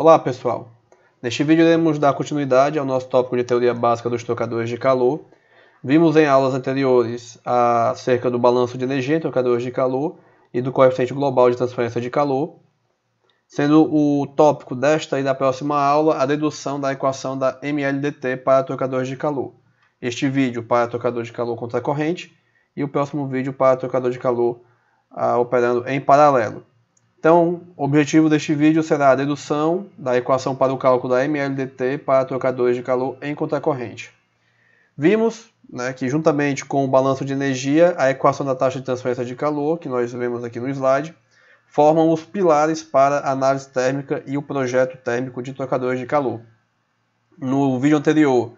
Olá pessoal! Neste vídeo iremos dar continuidade ao nosso tópico de teoria básica dos trocadores de calor. Vimos em aulas anteriores acerca do balanço de energia em trocadores de calor e do coeficiente global de transferência de calor, sendo o tópico desta e da próxima aula a dedução da equação da MLDT para trocadores de calor. Este vídeo para trocador de calor contra corrente e o próximo vídeo para trocador de calor ah, operando em paralelo. Então, o objetivo deste vídeo será a dedução da equação para o cálculo da MLDT para trocadores de calor em contracorrente. Vimos né, que, juntamente com o balanço de energia, a equação da taxa de transferência de calor, que nós vemos aqui no slide, formam os pilares para a análise térmica e o projeto térmico de trocadores de calor. No vídeo anterior,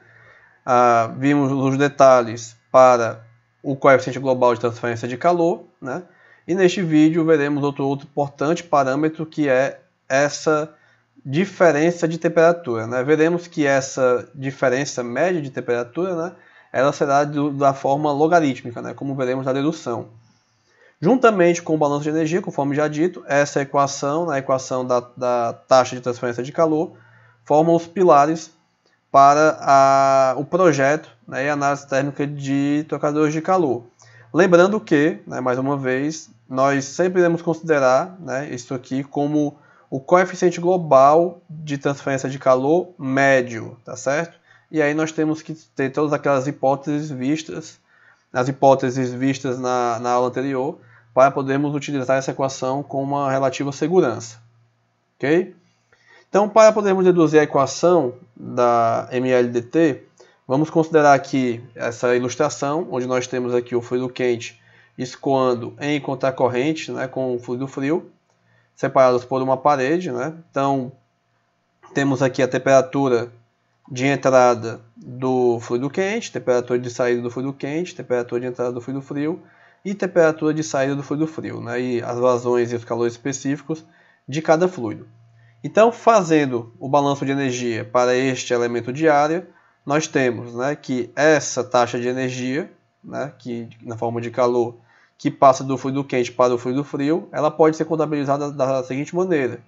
ah, vimos os detalhes para o coeficiente global de transferência de calor, né? E neste vídeo veremos outro, outro importante parâmetro que é essa diferença de temperatura. Né? Veremos que essa diferença média de temperatura né, ela será do, da forma logarítmica, né, como veremos na dedução. Juntamente com o balanço de energia, conforme já dito, essa equação, a equação da, da taxa de transferência de calor, forma os pilares para a, o projeto né, e análise térmica de trocadores de calor. Lembrando que, né, mais uma vez, nós sempre iremos considerar né, isso aqui como o coeficiente global de transferência de calor médio, tá certo? E aí nós temos que ter todas aquelas hipóteses vistas, as hipóteses vistas na, na aula anterior, para podermos utilizar essa equação com uma relativa segurança, ok? Então, para podermos deduzir a equação da MLDT, Vamos considerar aqui essa ilustração, onde nós temos aqui o fluido quente escoando em contracorrente né, com o fluido frio, separados por uma parede. Né? Então, temos aqui a temperatura de entrada do fluido quente, temperatura de saída do fluido quente, temperatura de entrada do fluido frio e temperatura de saída do fluido frio, né? e as vazões e os calores específicos de cada fluido. Então, fazendo o balanço de energia para este elemento de área, nós temos né, que essa taxa de energia, né, que, na forma de calor, que passa do fluido quente para o fluido frio, ela pode ser contabilizada da, da seguinte maneira.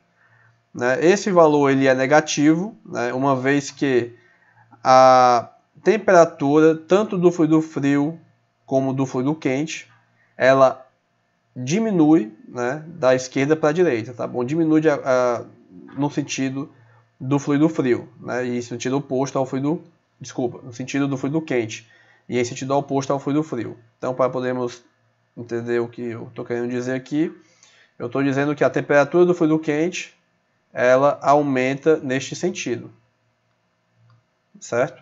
Né? Esse valor ele é negativo, né, uma vez que a temperatura tanto do fluido frio como do fluido quente, ela diminui né, da esquerda para a direita, tá bom? Diminui de, a, ah, no sentido do fluido frio, né? E sentido oposto ao fluido desculpa, no sentido do fluido quente, e em sentido oposto ao fluido frio. Então, para podermos entender o que eu estou querendo dizer aqui, eu estou dizendo que a temperatura do fluido quente ela aumenta neste sentido, certo?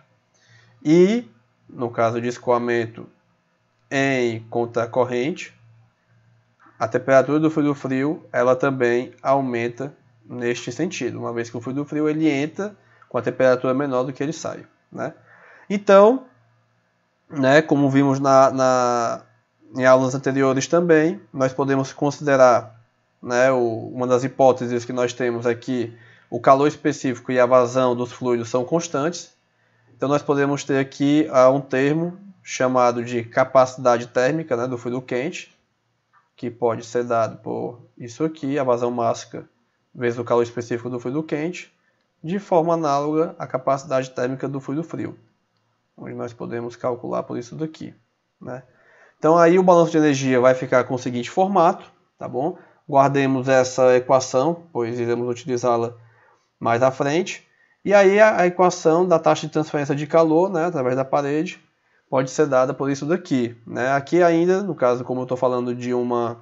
E no caso de escoamento em contracorrente, a temperatura do fluido frio ela também aumenta neste sentido, uma vez que o fluido frio ele entra com a temperatura menor do que ele sai. Né? Então, né, como vimos na, na, em aulas anteriores também, nós podemos considerar né, o, uma das hipóteses que nós temos aqui, é o calor específico e a vazão dos fluidos são constantes. Então nós podemos ter aqui ah, um termo chamado de capacidade térmica né, do fluido quente, que pode ser dado por isso aqui, a vazão máxima vezes o calor específico do fluido quente de forma análoga à capacidade térmica do fluido frio, onde nós podemos calcular por isso daqui. Né? Então aí o balanço de energia vai ficar com o seguinte formato, tá bom? Guardemos essa equação, pois iremos utilizá-la mais à frente. E aí a equação da taxa de transferência de calor, né, através da parede, pode ser dada por isso daqui. Né? Aqui ainda, no caso, como eu estou falando de uma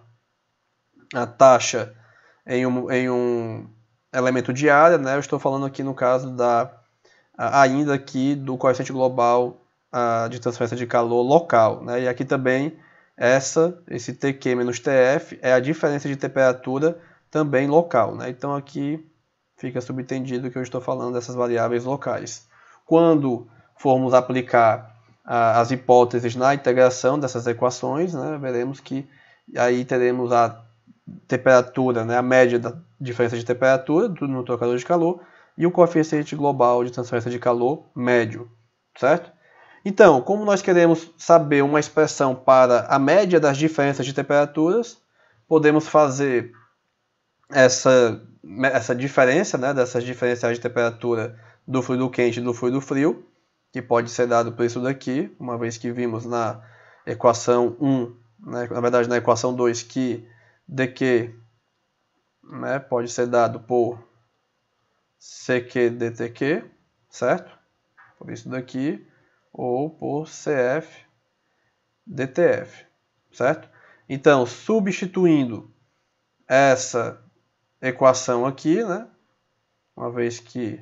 taxa em um, em um elemento é de área, né? Eu estou falando aqui no caso da ainda aqui do coeficiente global uh, de transferência de calor local, né? E aqui também essa, esse TQ menos TF é a diferença de temperatura também local, né? Então aqui fica subentendido que eu estou falando dessas variáveis locais. Quando formos aplicar uh, as hipóteses na integração dessas equações, né? Veremos que aí teremos a temperatura, né, a média da diferença de temperatura no trocador de calor e o coeficiente global de transferência de calor médio, certo? Então, como nós queremos saber uma expressão para a média das diferenças de temperaturas, podemos fazer essa, essa diferença, né, dessas diferenciais de temperatura do fluido quente e do fluido frio, que pode ser dado por isso daqui, uma vez que vimos na equação 1, né, na verdade na equação 2, que dq né, pode ser dado por cq dtq, certo? Por isso daqui, ou por cf dtf, certo? Então, substituindo essa equação aqui, né, uma vez que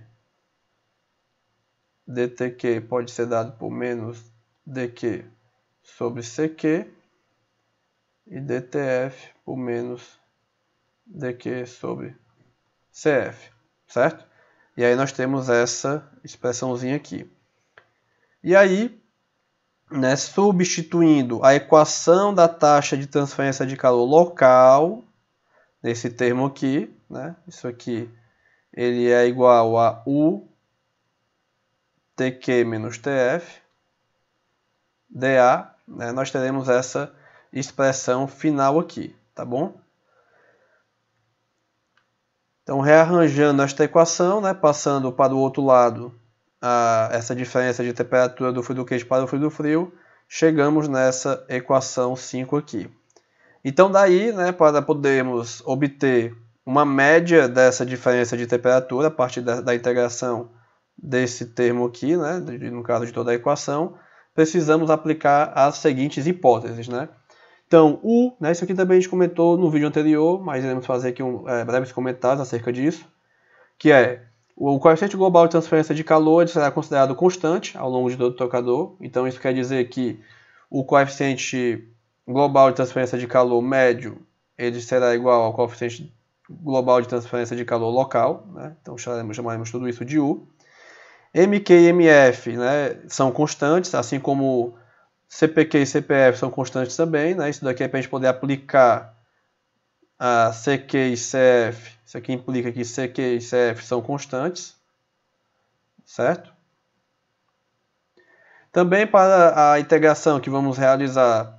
dtq pode ser dado por menos dq sobre cq, e DTF por menos DQ sobre CF, certo? E aí nós temos essa expressãozinha aqui. E aí, né, substituindo a equação da taxa de transferência de calor local, nesse termo aqui, né, isso aqui, ele é igual a U TQ menos TF, DA, né, nós teremos essa expressão final aqui, tá bom? Então, rearranjando esta equação, né, passando para o outro lado a, essa diferença de temperatura do fluido quente para o fluido frio, chegamos nessa equação 5 aqui. Então, daí, né, para podermos obter uma média dessa diferença de temperatura a partir da, da integração desse termo aqui, né, no caso de toda a equação, precisamos aplicar as seguintes hipóteses, né? Então, o, né, isso aqui também a gente comentou no vídeo anterior, mas iremos fazer aqui um, é, breves comentários acerca disso, que é o coeficiente global de transferência de calor será considerado constante ao longo de todo o trocador, então isso quer dizer que o coeficiente global de transferência de calor médio ele será igual ao coeficiente global de transferência de calor local, né? então chamaremos, chamaremos tudo isso de U. MQ e MF né, são constantes, assim como CPQ e CPF são constantes também, né? Isso daqui é para a gente poder aplicar a CQ e CF. Isso aqui implica que CQ e CF são constantes, certo? Também para a integração que vamos realizar,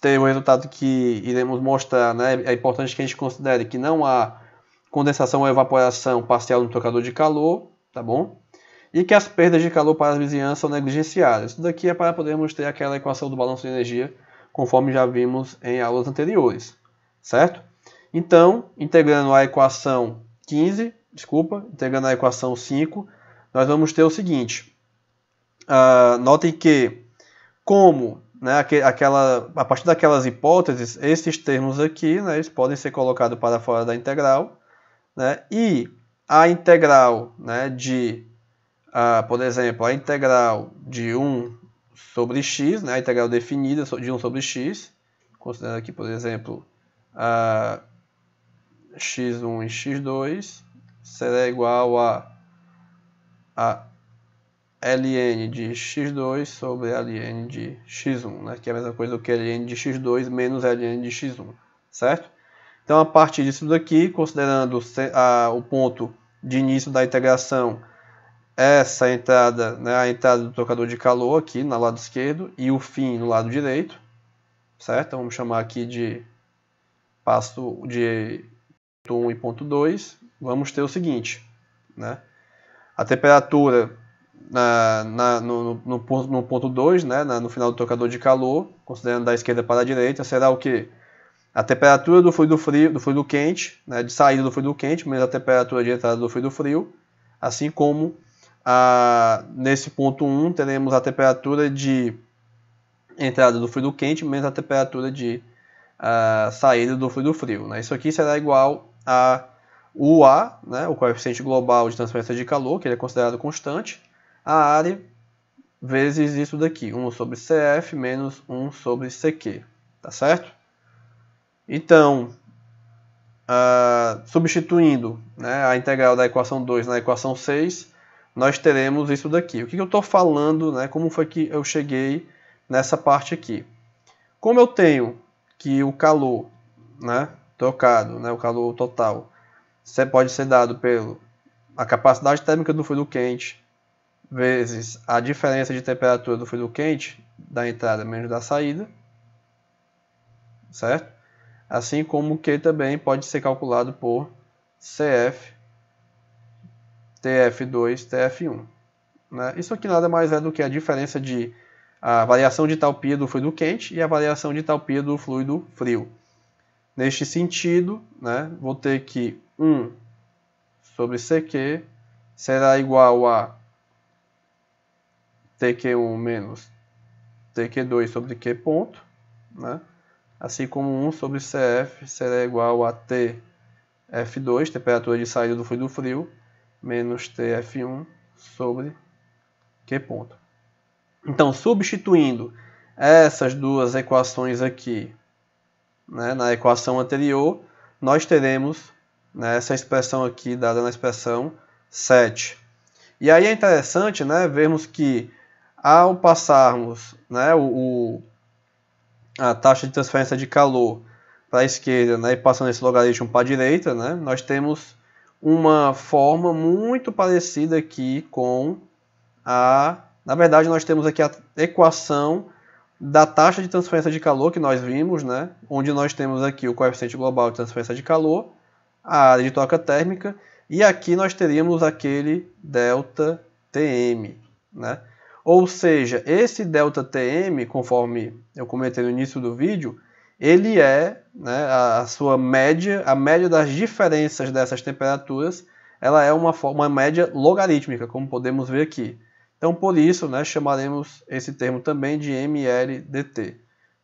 ter o resultado que iremos mostrar, né? É importante que a gente considere que não há condensação ou evaporação parcial no trocador de calor, tá bom? e que as perdas de calor para a vizinhança são negligenciadas. Isso daqui é para podermos ter aquela equação do balanço de energia, conforme já vimos em aulas anteriores, certo? Então, integrando a equação 15, desculpa, integrando a equação 5, nós vamos ter o seguinte. Uh, notem que, como né, aquela, a partir daquelas hipóteses, esses termos aqui né, eles podem ser colocados para fora da integral, né, e a integral né, de ah, por exemplo, a integral de 1 sobre x, né, a integral definida de 1 sobre x, considerando aqui, por exemplo, a x1 e x2, será igual a, a ln de x2 sobre ln de x1, né, que é a mesma coisa que ln de x2 menos ln de x1, certo? Então, a partir disso daqui, considerando o ponto de início da integração essa entrada, né, a entrada do trocador de calor aqui no lado esquerdo e o fim no lado direito, certo? Vamos chamar aqui de pasto de ponto 1 e ponto 2. Vamos ter o seguinte, né? A temperatura na, na, no, no, no, ponto 2, né, no final do trocador de calor, considerando da esquerda para a direita, será o que? A temperatura do fluido frio, do fluido quente, né, de saída do fluido quente, menos a temperatura de entrada do fluido frio, assim como ah, nesse ponto 1, um, teremos a temperatura de entrada do fluido quente menos a temperatura de ah, saída do fluido frio. Né? Isso aqui será igual a UA, né, o coeficiente global de transferência de calor, que ele é considerado constante, a área vezes isso daqui, 1 sobre CF menos 1 sobre CQ, tá certo? Então, substituindo né, a integral da equação 2 na equação 6, nós teremos isso daqui. O que, eu estou falando, né? como foi que eu cheguei nessa parte aqui. Como eu tenho que o calor né, trocado, né, o calor total, pode ser dado pelo a capacidade térmica do fluido quente vezes a diferença de temperatura do fluido quente da entrada menos da saída, certo? Assim como que também pode ser calculado por CF TF2, TF1. Né? Isso aqui nada mais é do que a diferença de a variação de entalpia do fluido quente e a variação de entalpia do fluido frio. Neste sentido, né, vou ter que 1 sobre CQ será igual a TQ1 menos TQ2 sobre Q ponto, né? assim como 1 sobre CF será igual a TF2, temperatura de saída do fluido frio, menos TF1 sobre Q ponto. Então, substituindo essas duas equações aqui né, na equação anterior, nós teremos né, essa expressão aqui dada na expressão 7. E aí é interessante né, vermos que ao passarmos né, o, o a taxa de transferência de calor para a esquerda né, e passando esse logaritmo para a direita, né, nós temos uma forma muito parecida aqui com a. Na verdade, nós temos aqui a equação da taxa de transferência de calor que nós vimos, né? onde nós temos aqui o coeficiente global de transferência de calor, a área de troca térmica, e aqui nós teríamos aquele delta Tm. Né? Ou seja, esse delta Tm, conforme eu comentei no início do vídeo, ele é né, a, sua média, a média das diferenças dessas temperaturas, ela é uma, uma média logarítmica, como podemos ver aqui. Então, por isso, né, chamaremos esse termo também de MLDT,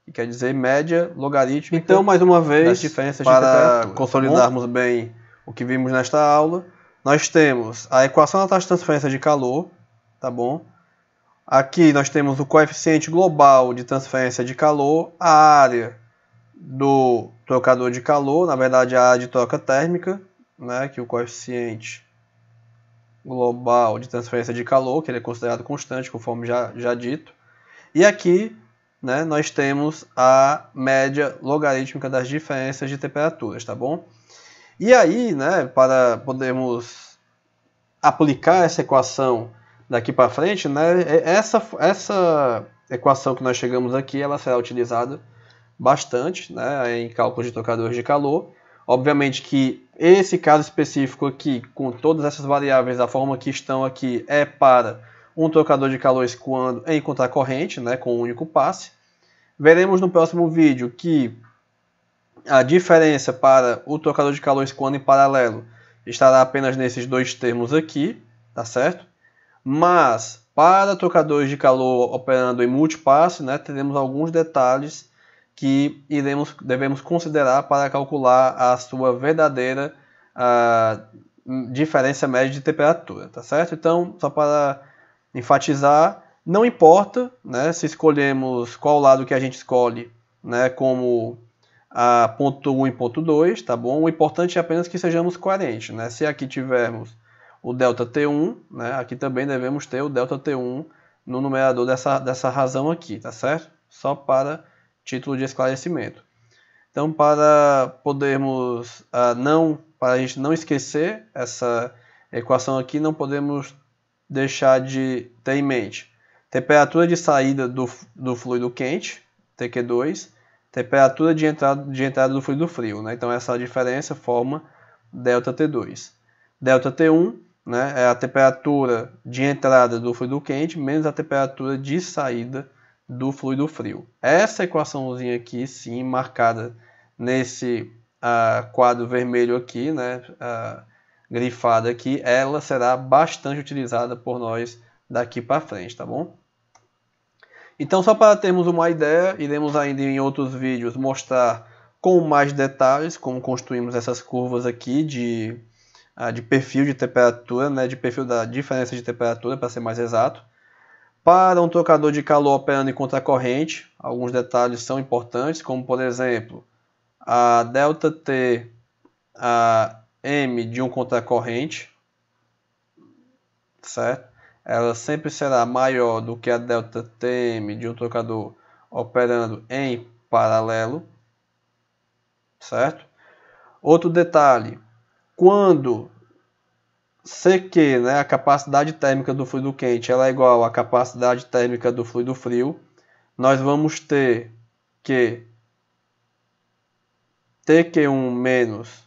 que quer dizer média logarítmica. Então, mais uma vez, para tá consolidarmos tá bem o que vimos nesta aula, nós temos a equação da taxa de transferência de calor, tá bom? Aqui nós temos o coeficiente global de transferência de calor, a área do trocador de calor, na verdade a área de troca térmica, né, que o coeficiente global de transferência de calor, que ele é considerado constante, conforme já, já dito. E aqui né, nós temos a média logarítmica das diferenças de temperaturas, tá bom? E aí, né, para podermos aplicar essa equação daqui para frente, né, é, essa, essa equação que nós chegamos aqui, ela será utilizada bastante né, em cálculos de trocadores de calor. Obviamente que esse caso específico aqui, com todas essas variáveis da forma que estão aqui, é para um trocador de calor escoando em contracorrente, né, com um único passe. Veremos no próximo vídeo que a diferença para o trocador de calor escoando em paralelo estará apenas nesses dois termos aqui, tá certo? Mas para trocadores de calor operando em multipasse, né, teremos alguns detalhes que iremos, devemos considerar para calcular a sua verdadeira ah, diferença média de temperatura, tá certo? Então, só para enfatizar, não importa né, se escolhemos qual lado que a gente escolhe né, como a ponto 1 e ponto 2, tá bom? O importante é apenas que sejamos coerentes, né? Se aqui tivermos o delta T1, né, aqui também devemos ter o delta T1 no numerador dessa, dessa razão aqui, tá certo? Só para título de esclarecimento. Então, para podermos ah, não, para a gente não esquecer essa equação aqui, não podemos deixar de ter em mente temperatura de saída do, do fluido quente, TQ2, temperatura de entrada, de entrada do fluido frio. Né? Então, essa diferença forma ΔT2. ΔT1 né, é a temperatura de entrada do fluido quente menos a temperatura de saída do fluido frio. Essa equaçãozinha aqui, sim, marcada nesse uh, quadro vermelho aqui, né, uh, ah, grifada aqui, ela será bastante utilizada por nós daqui para frente, tá bom? Então, só para termos uma ideia, iremos ainda em outros vídeos mostrar com mais detalhes como construímos essas curvas aqui de, ah, de perfil de temperatura, né, de perfil da diferença de temperatura, para ser mais exato. Para um trocador de calor operando em contracorrente, alguns detalhes são importantes, como por exemplo, a delta T a M de um contracorrente, certo? Ela sempre será maior do que a delta TM de um trocador operando em paralelo, certo? Outro detalhe, quando CQ, né, a capacidade térmica do fluido quente, ela é igual à capacidade térmica do fluido frio, nós vamos ter que TQ1 menos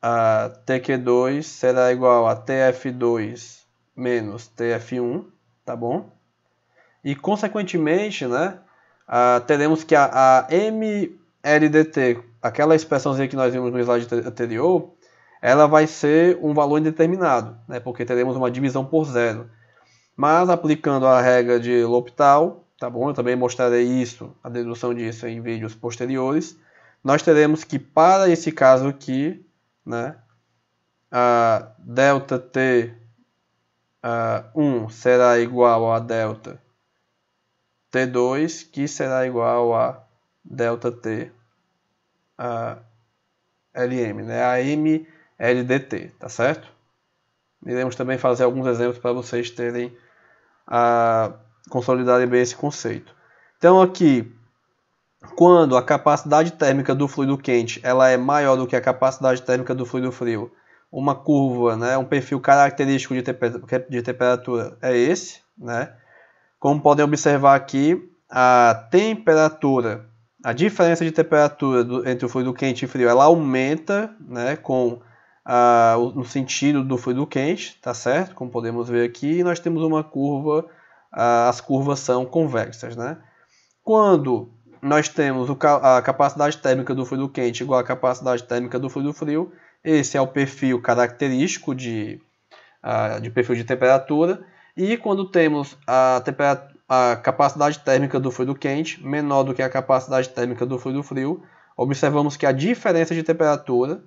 a TQ2 será igual a TF2 menos TF1, tá bom? E, consequentemente, né, teremos que a, a MLDT, aquela expressãozinha que nós vimos no slide anterior, ela vai ser um valor indeterminado, né, porque teremos uma divisão por zero. Mas aplicando a regra de L'Hopital, tá bom? Eu também mostrarei isso, a dedução disso em vídeos posteriores. Nós teremos que para esse caso aqui, né, a delta t uh, 1 será igual a delta T2, que será igual a delta T uh, LM, né? A M LDT, tá certo? Iremos também fazer alguns exemplos para vocês terem a consolidar bem esse conceito. Então aqui, quando a capacidade térmica do fluido quente ela é maior do que a capacidade térmica do fluido frio, uma curva, né, um perfil característico de, de temperatura é esse, né? Como podem observar aqui, a temperatura, a diferença de temperatura do, entre o fluido quente e frio, ela aumenta, né, com ah, no sentido do fluido quente, tá certo? Como podemos ver aqui, nós temos uma curva, ah, as curvas são convexas, né? Quando nós temos a capacidade térmica do fluido quente igual à capacidade térmica do fluido frio, esse é o perfil característico de, ah, de perfil de temperatura, e quando temos a, a capacidade térmica do fluido quente menor do que a capacidade térmica do fluido frio, observamos que a diferença de temperatura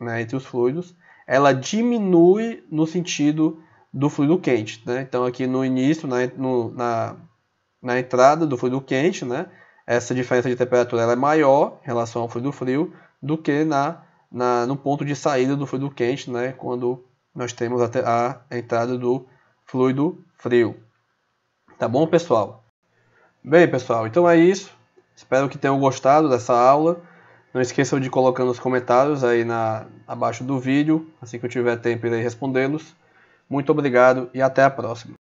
né, entre os fluidos, ela diminui no sentido do fluido quente. Né? Então, aqui no início, na, no, na, na, entrada do fluido quente, né, essa diferença de temperatura ela é maior em relação ao fluido frio do que na, na, no ponto de saída do fluido quente, né, quando nós temos a, a entrada do fluido frio. Tá bom, pessoal? Bem, pessoal, então é isso. Espero que tenham gostado dessa aula. Não esqueçam de colocar nos comentários aí na, abaixo do vídeo, assim que eu tiver tempo irei respondê-los. Muito obrigado e até a próxima.